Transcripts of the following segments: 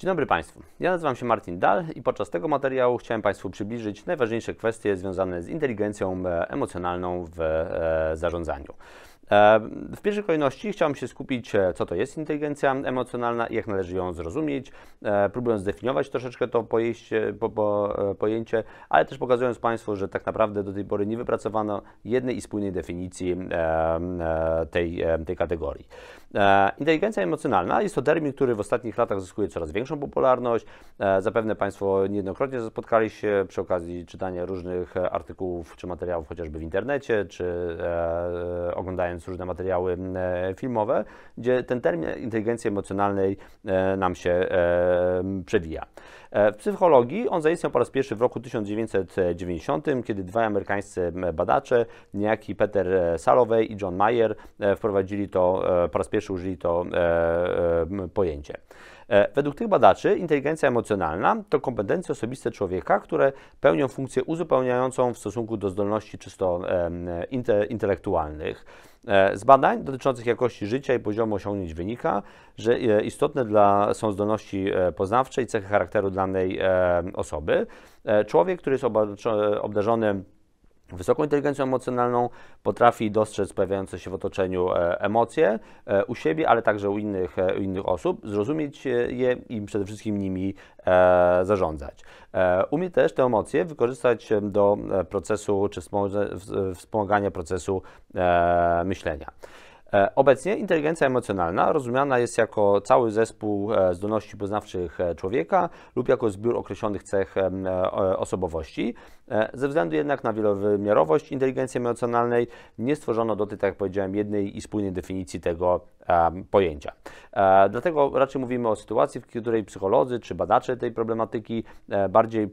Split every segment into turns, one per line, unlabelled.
Dzień dobry Państwu. Ja nazywam się Martin Dal i podczas tego materiału chciałem Państwu przybliżyć najważniejsze kwestie związane z inteligencją e, emocjonalną w e, zarządzaniu. E, w pierwszej kolejności chciałbym się skupić, e, co to jest inteligencja emocjonalna i jak należy ją zrozumieć, e, próbując zdefiniować troszeczkę to pojęcie, po, po, pojęcie, ale też pokazując Państwu, że tak naprawdę do tej pory nie wypracowano jednej i spójnej definicji tej, tej kategorii. Inteligencja emocjonalna jest to termin, który w ostatnich latach zyskuje coraz większą popularność. Zapewne Państwo niejednokrotnie spotkali się przy okazji czytania różnych artykułów czy materiałów chociażby w internecie, czy oglądając więc różne materiały mm, e, filmowe, gdzie ten termin inteligencji emocjonalnej e, nam się e, przewija. W psychologii on zaistniał po raz pierwszy w roku 1990, kiedy dwaj amerykańscy badacze, niejaki Peter Salovey i John Mayer, wprowadzili to, po raz pierwszy użyli to pojęcie. E, według tych badaczy inteligencja emocjonalna to kompetencje osobiste człowieka, które pełnią funkcję uzupełniającą w stosunku do zdolności czysto intelektualnych. E, z badań dotyczących jakości życia i poziomu osiągnięć wynika, że e, istotne dla, są zdolności poznawcze i cechy charakteru danej osoby. Człowiek, który jest obdarzony Wysoką inteligencją emocjonalną potrafi dostrzec pojawiające się w otoczeniu e, emocje e, u siebie, ale także u innych, e, u innych osób, zrozumieć je i przede wszystkim nimi zarządzać. Umie też te emocje wykorzystać do procesu czy wspomagania procesu myślenia. E, obecnie inteligencja emocjonalna rozumiana jest jako cały zespół e, zdolności poznawczych e, człowieka lub jako zbiór określonych cech osobowości. Ze względu jednak na wielowymiarowość inteligencji emocjonalnej nie stworzono do tej, tak jak powiedziałem, jednej i spójnej definicji tego pojęcia. Dlatego raczej mówimy o sytuacji, w której psycholodzy czy badacze tej problematyki bardziej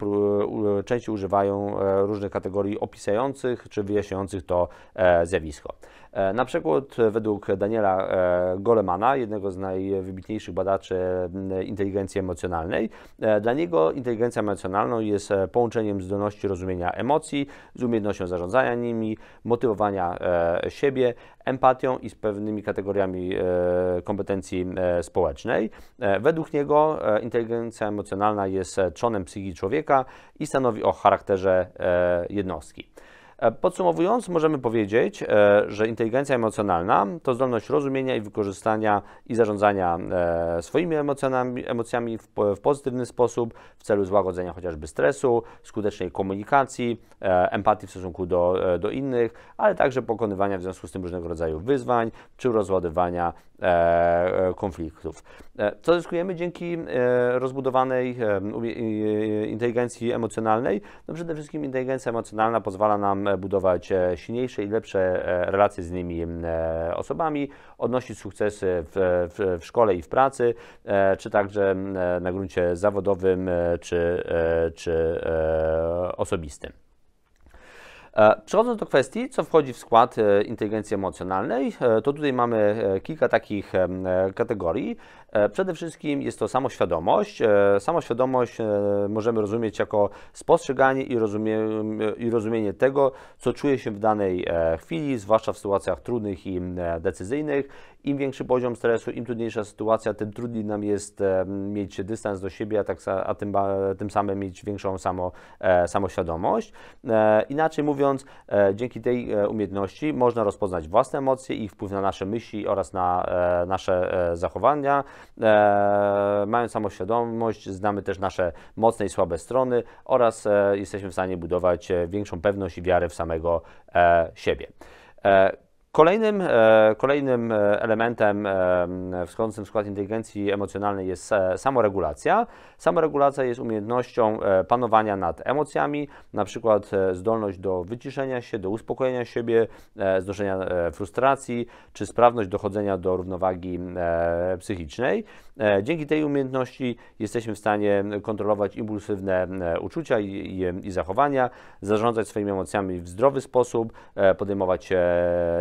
częściej używają różnych kategorii opisujących czy wyjaśniających to zjawisko. Na przykład według według Daniela e, Golemana, jednego z najwybitniejszych badaczy e, inteligencji emocjonalnej, e, dla niego inteligencja emocjonalna jest połączeniem zdolności rozumienia emocji z umiejętnością zarządzania nimi, motywowania siebie, empatią i z pewnymi kategoriami kompetencji społecznej. Według niego inteligencja emocjonalna jest trzonem psychiki człowieka i stanowi o charakterze jednostki. E, podsumowując, możemy powiedzieć, e, że inteligencja emocjonalna to zdolność rozumienia i wykorzystania i zarządzania e, swoimi emocjami w pozytywny sposób w celu złagodzenia chociażby stresu, skutecznej komunikacji, empatii w stosunku do, do innych, ale także pokonywania w związku z tym różnego rodzaju wyzwań czy rozładowania E, e, konfliktów. E, co zyskujemy dzięki rozbudowanej inteligencji emocjonalnej? No przede wszystkim inteligencja emocjonalna pozwala nam budować silniejsze i lepsze relacje z innymi osobami, odnosić sukcesy w, w, w szkole i w pracy, czy także na gruncie zawodowym czy, czy osobistym. E, przechodząc do kwestii, co wchodzi w skład e, inteligencji emocjonalnej, e, to tutaj mamy kilka takich kategorii. Przede wszystkim jest to samoświadomość. Samoświadomość możemy rozumieć jako spostrzeganie i, rozumie, i rozumienie tego, co czuje się w danej chwili, zwłaszcza w sytuacjach trudnych i decyzyjnych. Im większy poziom stresu, im trudniejsza sytuacja, tym trudniej nam jest e, mieć dystans do siebie, a, tak, a tym, tym samym mieć większą samo, e, samoświadomość. E, inaczej mówiąc, dzięki tej umiejętności można rozpoznać własne emocje, ich wpływ na nasze myśli oraz na nasze zachowania. Mając samoświadomość, znamy też nasze mocne i słabe strony oraz jesteśmy w stanie budować większą pewność i wiarę w samego siebie. Kolejnym, e, kolejnym e, elementem e, wchodzącym w skład inteligencji emocjonalnej jest samoregulacja. Samoregulacja jest umiejętnością panowania nad emocjami, na przykład zdolność do wyciszenia się, do uspokojenia siebie, znoszenia frustracji, czy sprawność dochodzenia do równowagi psychicznej. Dzięki tej umiejętności jesteśmy w stanie kontrolować impulsywne uczucia i, i, i zachowania, zarządzać swoimi emocjami w zdrowy sposób, podejmować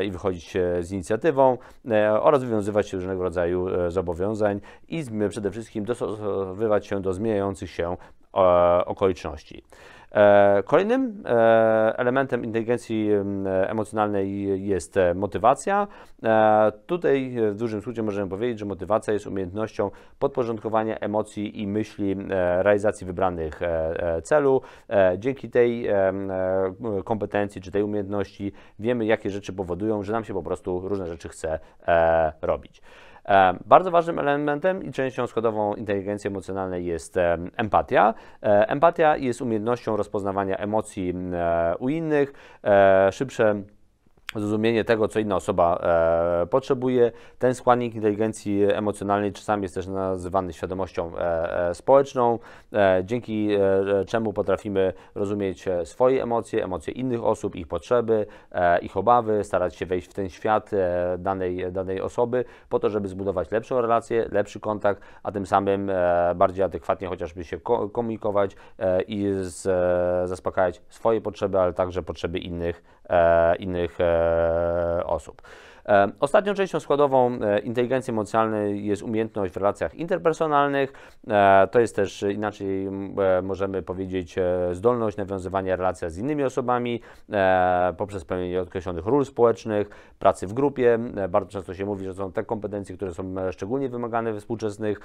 i wychowywać wychodzić e, z inicjatywą e, oraz wywiązywać się różnego rodzaju e, zobowiązań i przede wszystkim dostosowywać się do zmieniających się okoliczności. E, kolejnym e, elementem inteligencji emocjonalnej jest e, motywacja. Tutaj w dużym skrócie możemy powiedzieć, że motywacja jest umiejętnością podporządkowania emocji i myśli realizacji wybranych celu. Dzięki tej kompetencji czy tej umiejętności wiemy, jakie rzeczy powodują, że nam się po prostu różne rzeczy chce robić. Bardzo ważnym elementem i częścią składową inteligencji emocjonalnej jest empatia. E, empatia jest umiejętnością rozpoznawania emocji u innych, e, szybsze zrozumienie tego, co inna osoba e, potrzebuje. Ten składnik inteligencji emocjonalnej czasami jest też nazywany świadomością e, e społeczną, e, dzięki e, czemu potrafimy rozumieć swoje emocje, emocje innych osób, ich potrzeby, ich obawy, starać się wejść w ten świat danej, danej osoby, po to, żeby zbudować lepszą relację, lepszy kontakt, a tym samym bardziej adekwatnie chociażby się komunikować i z, zaspokajać swoje potrzeby, ale także potrzeby innych, innych E, osób. E, ostatnią częścią składową e, inteligencji emocjonalnej jest umiejętność w relacjach interpersonalnych. E, to jest też inaczej możemy powiedzieć zdolność nawiązywania relacji z innymi osobami poprzez pełnienie określonych ról społecznych, pracy w grupie. Bardzo często się mówi, że są te kompetencje, które są szczególnie wymagane we współczesnych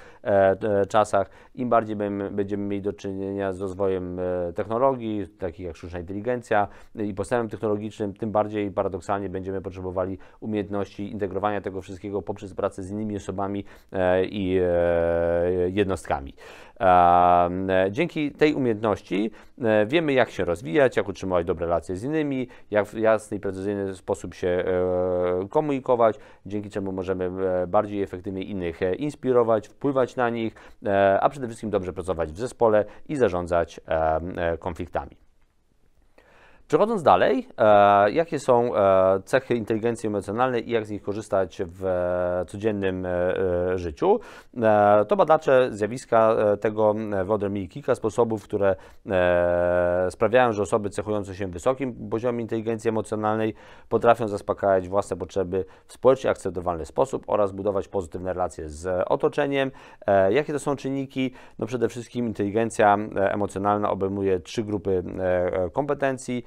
czasach. Im bardziej będziemy mieli do czynienia z rozwojem technologii, takich jak sztuczna inteligencja i postępem technologicznym, tym bardziej paradoksalnie będziemy potrzebowali umiejętności integrowania tego wszystkiego poprzez pracę z innymi osobami e, i e, jednostkami. E, dzięki tej umiejętności wiemy, jak się rozwijać, jak utrzymywać dobre relacje z innymi, jak w jasny i precyzyjny sposób się komunikować, dzięki czemu możemy bardziej efektywnie innych inspirować, wpływać na nich, a przede wszystkim dobrze pracować w zespole i zarządzać konfliktami. Przechodząc dalej, e, jakie są e, cechy inteligencji emocjonalnej i jak z nich korzystać w e, codziennym e, e, życiu? E, to badacze zjawiska tego wyodrębnili kilka sposobów, które sprawiają, że osoby cechujące się wysokim poziomem inteligencji emocjonalnej potrafią zaspokajać własne potrzeby w społecznie akceptowalny sposób oraz budować pozytywne relacje z otoczeniem. Jakie to są czynniki? No przede wszystkim inteligencja emocjonalna obejmuje trzy grupy kompetencji –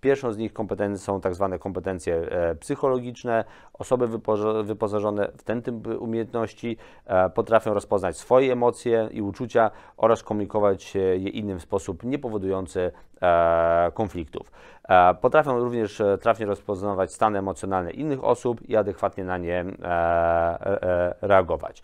Pierwszą z nich kompetencje są tak zwane kompetencje e, psychologiczne. Osoby wyposażone w ten typ umiejętności e, potrafią rozpoznać swoje emocje i uczucia oraz komunikować je innym w sposób niepowodujący e, konfliktów. Potrafią również trafnie rozpoznawać stany emocjonalne innych osób i adekwatnie na nie reagować.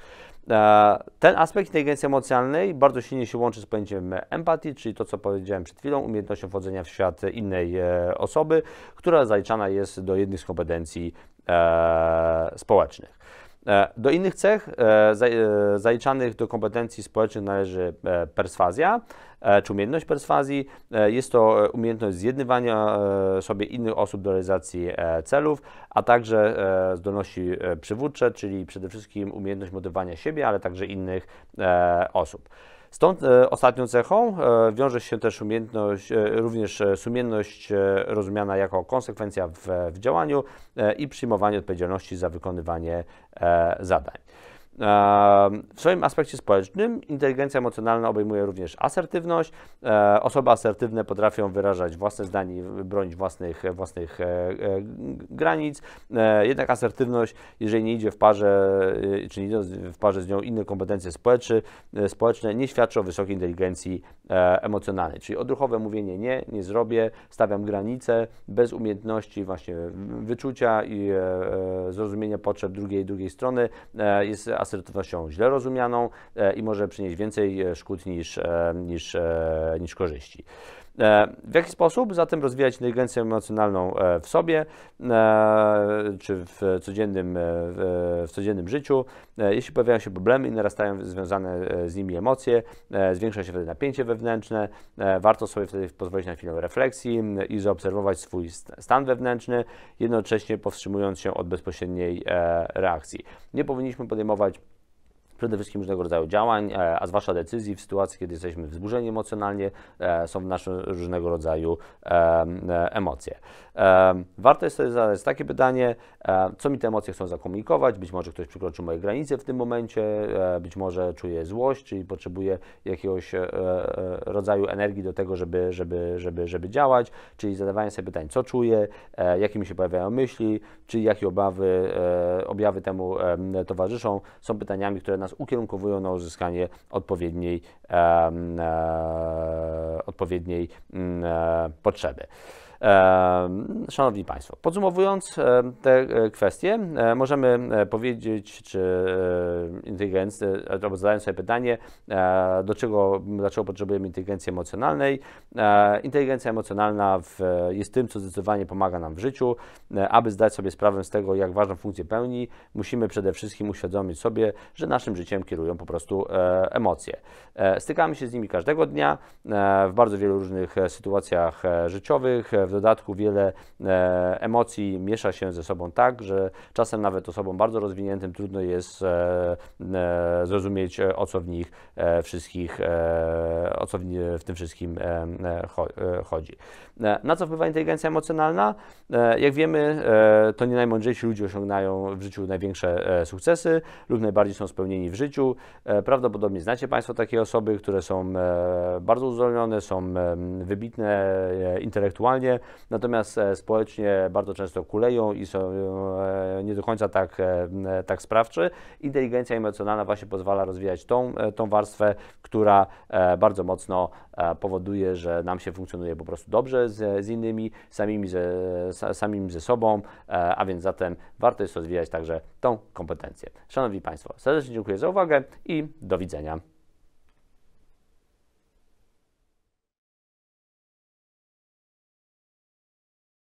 Ten aspekt inteligencji emocjonalnej bardzo silnie się łączy z pojęciem empatii, czyli to, co powiedziałem przed chwilą, umiejętnością wchodzenia w świat innej osoby, która zaliczana jest do jednych z kompetencji e, społecznych. E, do innych cech e, zaliczanych do kompetencji społecznych należy perswazja, czy umiejętność perswazji. Jest to umiejętność zjednywania sobie innych osób do realizacji celów, a także zdolności przywódcze, czyli przede wszystkim umiejętność motywowania siebie, ale także innych osób. Z tą e, ostatnią cechą e, wiąże się też umiejętność, e, również sumienność rozumiana jako konsekwencja w, w działaniu i przyjmowanie odpowiedzialności za wykonywanie zadań. W swoim aspekcie społecznym inteligencja emocjonalna obejmuje również asertywność. E, osoby asertywne potrafią wyrażać własne zdanie i bronić własnych, własnych e, e, granic. Jednak asertywność, jeżeli nie idzie w parze, czy nie idą w parze z nią inne kompetencje społeczne, nie świadczy o wysokiej inteligencji emocjonalnej. Czyli odruchowe mówienie nie, nie zrobię, stawiam granice bez umiejętności właśnie wyczucia i zrozumienia potrzeb drugiej drugiej strony jest asertywnością źle rozumianą e, i może przynieść więcej e, szkód niż, e, niż, niż korzyści. E, w jaki sposób zatem rozwijać inteligencję emocjonalną e, w sobie e, czy w codziennym, w codziennym życiu? Jeśli pojawiają się problemy i narastają związane z nimi emocje, zwiększa się wtedy napięcie wewnętrzne, warto sobie wtedy pozwolić na chwilę refleksji i zaobserwować swój stan wewnętrzny, jednocześnie powstrzymując się od bezpośredniej reakcji. Nie powinniśmy podejmować przede wszystkim różnego rodzaju działań, e, a zwłaszcza decyzji w sytuacji, kiedy jesteśmy wzburzeni emocjonalnie, e, są w naszym różnego rodzaju e, emocje. Warto jest sobie zadać takie pytanie, co mi te emocje chcą zakomunikować, być może ktoś przekroczył moje granice w tym momencie, być może czuję złość, czyli potrzebuję jakiegoś rodzaju energii do tego, żeby, żeby, żeby, żeby działać, czyli zadawanie sobie pytań, co czuję, jakie mi się pojawiają myśli, czy jakie obawy, objawy temu towarzyszą, są pytaniami, które nas ukierunkowują na uzyskanie odpowiedniej, e, odpowiedniej mm, e, potrzeby. Szanowni Państwo, podsumowując te e, kwestie, e, możemy e, powiedzieć, czy inteligencja, albo zadając sobie pytanie, do czego, dlaczego potrzebujemy inteligencji emocjonalnej. Inteligencja emocjonalna w, jest tym, co zdecydowanie pomaga nam w życiu. Aby zdać sobie sprawę z tego, jak ważną funkcję pełni, musimy przede wszystkim uświadomić sobie, że naszym życiem kierują po prostu emocje. Stykamy się z nimi każdego dnia w bardzo wielu różnych sytuacjach życiowych, w dodatku wiele e, emocji miesza się ze sobą tak, że czasem nawet osobom bardzo rozwiniętym trudno jest e, e, zrozumieć, o co w nich wszystkich, o co w tym wszystkim chodzi. Na co wpływa inteligencja emocjonalna? Jak wiemy, to nie najmądrzejsi ludzie osiągają w życiu największe sukcesy lub najbardziej są spełnieni w życiu. Prawdopodobnie znacie Państwo takie osoby, które są bardzo uzdolnione, są wybitne intelektualnie, natomiast e, społecznie bardzo często kuleją i są e, nie do końca tak, e, tak sprawczy. Inteligencja emocjonalna właśnie pozwala rozwijać tą, tą warstwę, która bardzo mocno powoduje, że nam się funkcjonuje po prostu dobrze z, z innymi, samimi ze, samim ze sobą, a więc zatem warto jest rozwijać także tą kompetencję. Szanowni Państwo, serdecznie dziękuję za uwagę i do widzenia.